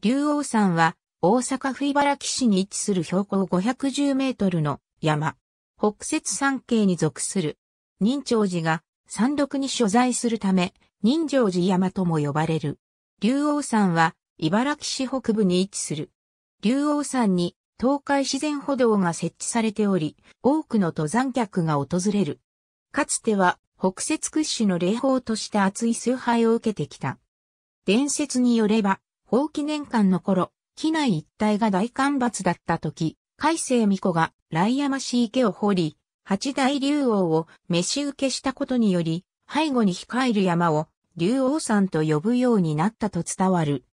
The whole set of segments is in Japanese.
竜王山は大阪府茨城市に位置する標高510メートルの山、北雪山系に属する。仁長寺が山麓に所在するため、仁長寺山とも呼ばれる。竜王山は茨城市北部に位置する。竜王山に東海自然歩道が設置されており、多くの登山客が訪れる。かつては北雪屈指の霊峰として厚い崇拝を受けてきた。伝説によれば、宝記年間の頃、機内一帯が大干ばつだった時、海星巫女が雷山市池を掘り、八大竜王を召し受けしたことにより、背後に控える山を竜王山と呼ぶようになったと伝わる。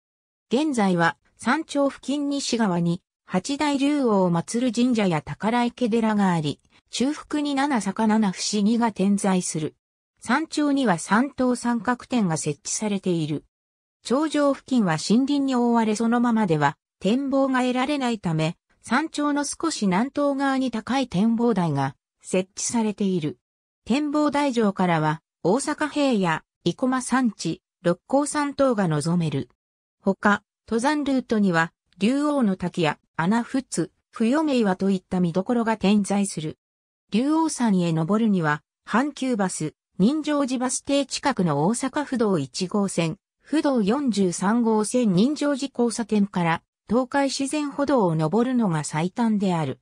現在は山頂付近西側に八大竜王を祀る神社や宝池寺があり、中腹に七坂七不思議が点在する。山頂には三等三角点が設置されている。頂上付近は森林に覆われそのままでは展望が得られないため、山頂の少し南東側に高い展望台が設置されている。展望台上からは大阪平野、生駒山地、六甲山等が望める。ほか、登山ルートには竜王の滝や穴仏、不名岩といった見どころが点在する。竜王山へ登るには、阪急バス、人情寺バス停近くの大阪府道1号線、不動43号線人情寺交差点から東海自然歩道を登るのが最短である。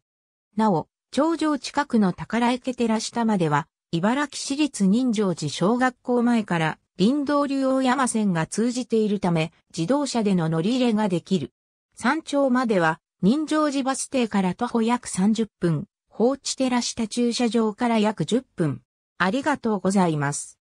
なお、頂上近くの宝池寺下までは、茨城市立人情寺小学校前から林道流大山線が通じているため、自動車での乗り入れができる。山頂までは、人情寺バス停から徒歩約30分、放置寺下駐車場から約10分。ありがとうございます。